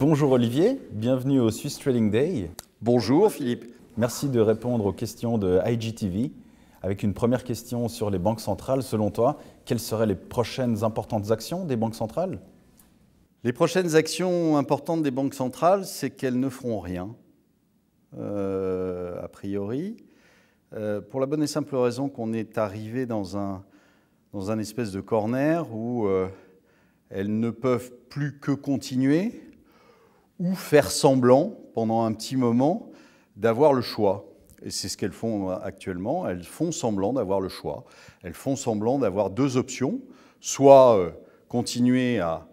Bonjour Olivier, bienvenue au Swiss Trading Day. Bonjour Philippe. Merci de répondre aux questions de IGTV. Avec une première question sur les banques centrales, selon toi, quelles seraient les prochaines importantes actions des banques centrales Les prochaines actions importantes des banques centrales, c'est qu'elles ne feront rien, euh, a priori, euh, pour la bonne et simple raison qu'on est arrivé dans un, dans un espèce de corner où euh, elles ne peuvent plus que continuer ou faire semblant pendant un petit moment d'avoir le choix. Et c'est ce qu'elles font euh, actuellement. Elles font semblant d'avoir le choix. Elles font semblant d'avoir deux options. Soit euh, continuer à,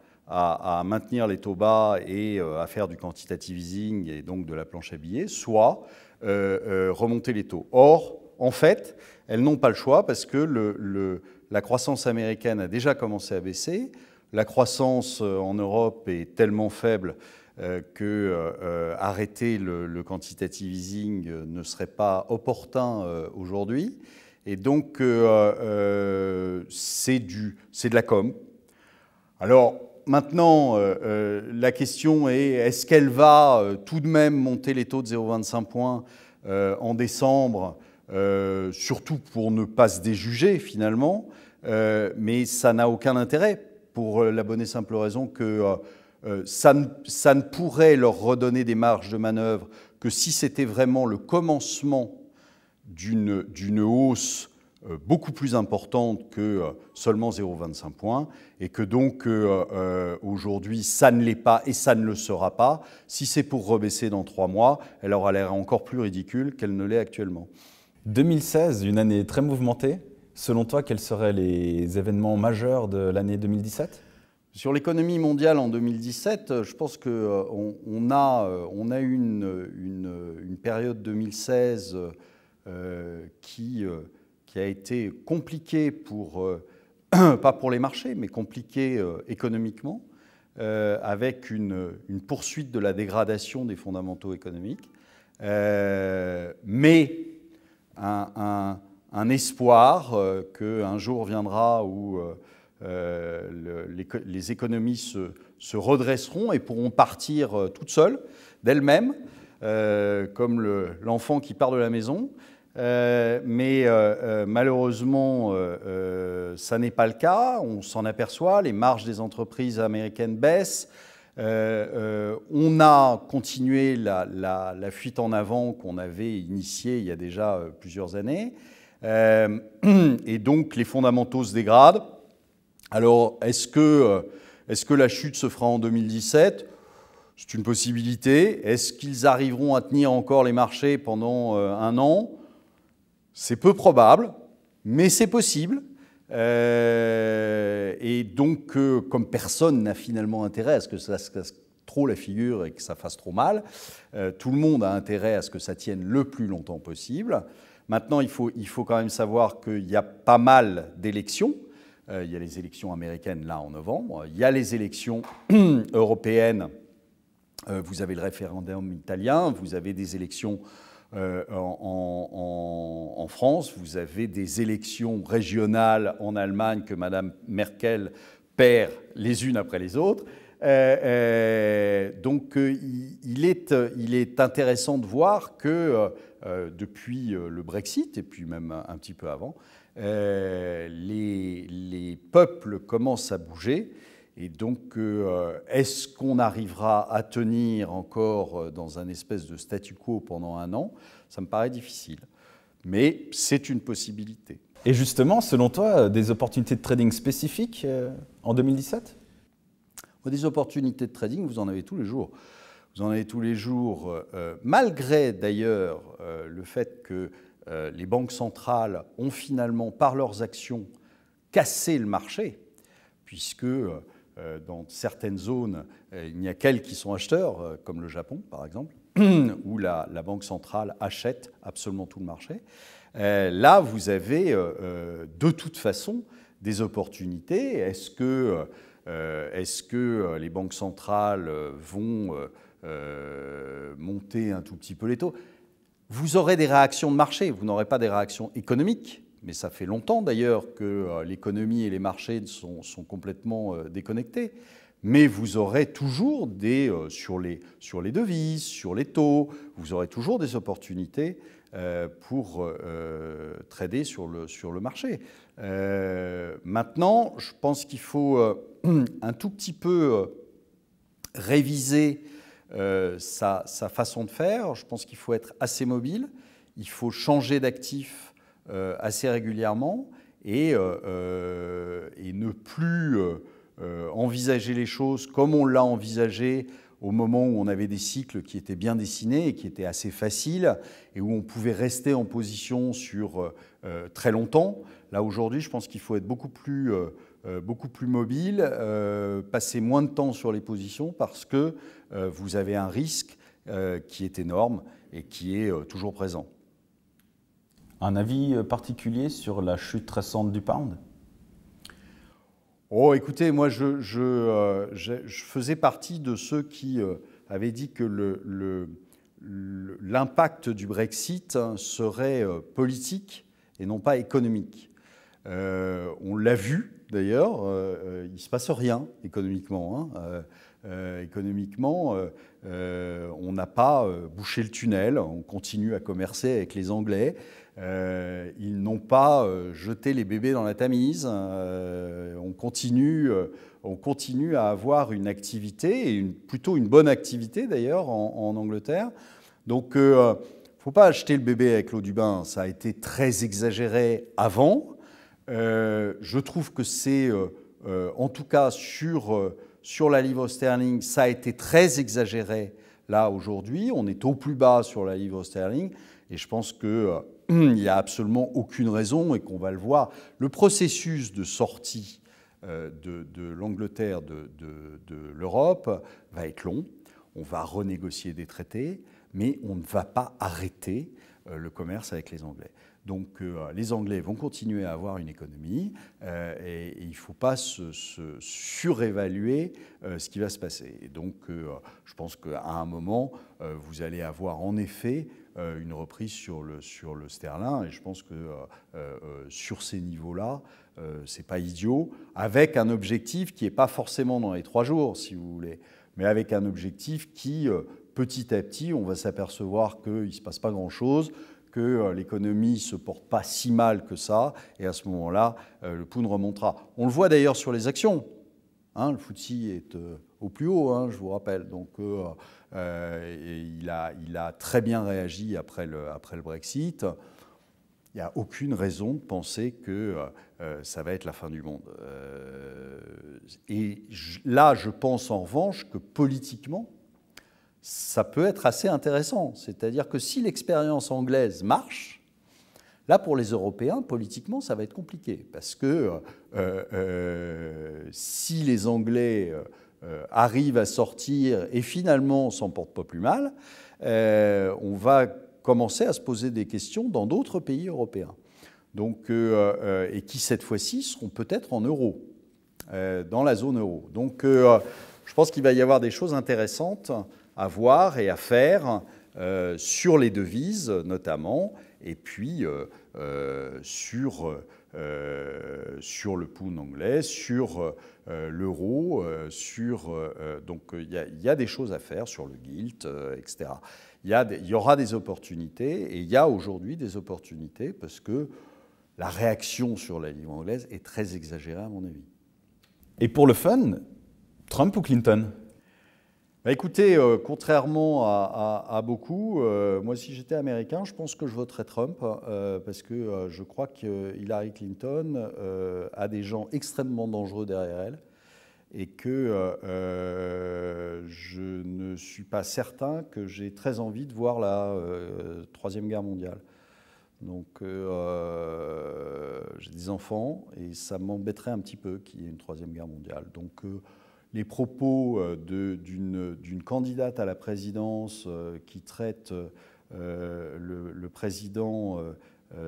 maintenir les taux bas et euh, à faire du quantitative easing et donc de la planche à billets, soit remonter les taux. Or, en fait, elles n'ont pas le choix parce que le, la croissance américaine a déjà commencé à baisser. La croissance en Europe est tellement faible euh, que euh, arrêter le, quantitative easing euh, ne serait pas opportun aujourd'hui. Et donc, c'est de la com. Alors, maintenant, la question est est-ce qu'elle va tout de même monter les taux de 0,25 points en décembre, surtout pour ne pas se déjuger finalement Mais ça n'a aucun intérêt pour la bonne et simple raison que euh, ça ne, pourrait leur redonner des marges de manœuvre que si c'était vraiment le commencement d'une hausse euh, beaucoup plus importante que euh, seulement 0,25 points, et que donc aujourd'hui ça ne l'est pas et ça ne le sera pas. Si c'est pour rebaisser dans trois mois, elle aura l'air encore plus ridicule qu'elle ne l'est actuellement. 2016, une année très mouvementée. Selon toi, quels seraient les événements majeurs de l'année 2017 sur l'économie mondiale en 2017, je pense qu'on euh, on a, eu une, période 2016 euh, euh, qui, a été compliquée pour, pas pour les marchés, mais compliquée économiquement, avec une, poursuite de la dégradation des fondamentaux économiques, mais un, un espoir qu'un jour viendra où euh, les, économies se, redresseront et pourront partir euh, toutes seules, d'elles-mêmes, euh, comme l'enfant qui part de la maison. mais malheureusement, ça n'est pas le cas. On s'en aperçoit. Les marges des entreprises américaines baissent. on a continué la, la fuite en avant qu'on avait initiée il y a déjà plusieurs années. et donc, les fondamentaux se dégradent. Alors, euh, est-ce que, la chute se fera en 2017 C'est une possibilité. Est-ce qu'ils arriveront à tenir encore les marchés pendant euh, un an C'est peu probable, mais c'est possible. Euh, et donc, comme personne n'a finalement intérêt à ce que ça se casse trop la figure et que ça fasse trop mal. tout le monde a intérêt à ce que ça tienne le plus longtemps possible. Maintenant, il faut quand même savoir qu'il y a pas mal d'élections euh, il y a les élections américaines là en novembre, il y a les élections européennes, euh, vous avez le référendum italien, vous avez des élections euh, en, en, France, vous avez des élections régionales en Allemagne que Mme Merkel perd les unes après les autres, euh, euh, donc euh, il est, intéressant de voir que depuis le Brexit, et puis même un, petit peu avant, les, les, peuples commencent à bouger. Et donc, est-ce qu'on arrivera à tenir encore dans un espèce de statu quo pendant un an Ça me paraît difficile. Mais c'est une possibilité. Et justement, selon toi, des opportunités de trading spécifiques en 2017 des opportunités de trading, vous en avez tous les jours. Vous en avez tous les jours, euh, euh, malgré d'ailleurs euh, le fait que les banques centrales ont finalement, par leurs actions, cassé le marché, puisque dans certaines zones, il n'y a qu'elles qui sont acheteurs, comme le Japon par exemple, où la, la, banque centrale achète absolument tout le marché. là, vous avez de toute façon des opportunités. Est-ce que euh, est-ce que euh, les banques centrales euh, vont monter un tout petit peu les taux Vous aurez des réactions de marché, vous n'aurez pas des réactions économiques, mais ça fait longtemps d'ailleurs que l'économie et les marchés sont, complètement déconnectés mais vous aurez toujours des, sur, les, sur les devises, sur les taux, vous aurez toujours des opportunités pour trader sur le marché. Euh, maintenant, je pense qu'il faut euh, un tout petit peu euh, réviser sa, façon de faire. Je pense qu'il faut être assez mobile, il faut changer d'actif assez régulièrement et ne plus envisager les choses comme on l'a envisagé au moment où on avait des cycles qui étaient bien dessinés et qui étaient assez faciles et où on pouvait rester en position sur euh, euh, très longtemps. Là aujourd'hui, je pense qu'il faut être beaucoup plus, euh, beaucoup plus mobile, passer moins de temps sur les positions parce que vous avez un risque qui est énorme et qui est toujours présent. Un avis particulier sur la chute récente du pound Oh, écoutez, moi, euh, je, faisais partie de ceux qui euh, avaient dit que l'impact du Brexit hein, serait euh, politique et non pas économique. on l'a vu, d'ailleurs, euh, euh, il ne se passe rien économiquement. Hein. Euh, économiquement, on n'a pas bouché le tunnel, on continue à commercer avec les Anglais. ils n'ont pas jeté les bébés dans la Tamise. on, continue, on continue à avoir une activité, et plutôt une bonne activité d'ailleurs en, en, Angleterre. Donc, il ne faut pas acheter le bébé avec l'eau du bain. Ça a été très exagéré avant. Euh, je trouve que c'est, euh, euh, en tout cas sur, la livre sterling, ça a été très exagéré là aujourd'hui. On est au plus bas sur la livre sterling et je pense qu'il n'y a absolument aucune raison, et qu'on va le voir, le processus de sortie de, l'Angleterre de l'Europe va être long. On va renégocier des traités, mais on ne va pas arrêter le commerce avec les Anglais. Donc euh, les Anglais vont continuer à avoir une économie euh, et, il ne faut pas se, surévaluer euh, ce qui va se passer. donc je pense qu'à un moment, vous allez avoir en effet une reprise sur le, sur sterling et je pense que sur ces niveaux-là, ce n'est pas idiot, avec un objectif qui n'est pas forcément dans les trois jours, si vous voulez, mais avec un objectif qui, petit à petit, on va s'apercevoir qu'il ne se passe pas grand-chose, que euh, l'économie se porte pas si mal que ça, et à ce moment-là, euh, le pound remontera. On le voit d'ailleurs sur les actions. Hein, le FTSE est euh, au plus haut, hein, je vous rappelle. Donc, il, a, il, a, très bien réagi après le, après le Brexit. Il n'y a aucune raison de penser que ça va être la fin du monde. et là, je pense en revanche que politiquement, ça peut être assez intéressant. C'est-à-dire que si l'expérience anglaise marche, là pour les Européens, politiquement, ça va être compliqué. Parce que euh, euh, si les Anglais euh, arrivent à sortir et finalement s'en portent pas plus mal, on va commencer à se poser des questions dans d'autres pays européens. Donc, et qui cette fois-ci seront peut-être en euros, dans la zone euro. Donc je pense qu'il va y avoir des choses intéressantes à voir et à faire euh, sur les devises notamment, et puis euh, euh, sur, sur le pound anglais, sur l'euro, sur... donc il y, a des choses à faire sur le gilt, etc. Il y, y, aura des opportunités, et il y a aujourd'hui des opportunités parce que la réaction sur la livre anglaise est très exagérée à mon avis. Et pour le fun, Trump ou Clinton bah, écoutez, euh, contrairement à, beaucoup, euh, moi si j'étais américain, je pense que je voterais Trump euh, parce que je crois que Hillary Clinton a des gens extrêmement dangereux derrière elle et que je ne suis pas certain que j'ai très envie de voir la troisième guerre mondiale. Donc j'ai des enfants et ça m'embêterait un petit peu qu'il y ait une troisième guerre mondiale. Donc les propos euh, d'une candidate à la présidence euh, qui traite euh, le, président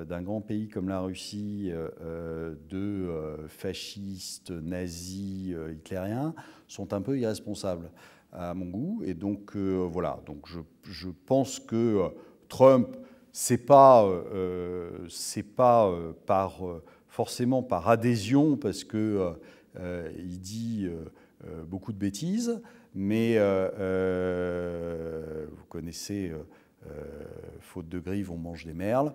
d'un grand pays comme la Russie de fasciste, nazi, hitlérien sont un peu irresponsables à mon goût. Et donc voilà, donc je, pense que Trump, c'est pas, c'est pas par, forcément par adhésion, parce que il dit euh, beaucoup de bêtises, mais euh, euh, vous connaissez, faute de grive, on mange des merles.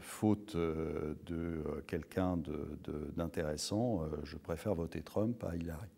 faute de quelqu'un d'intéressant, je préfère voter Trump à Hillary.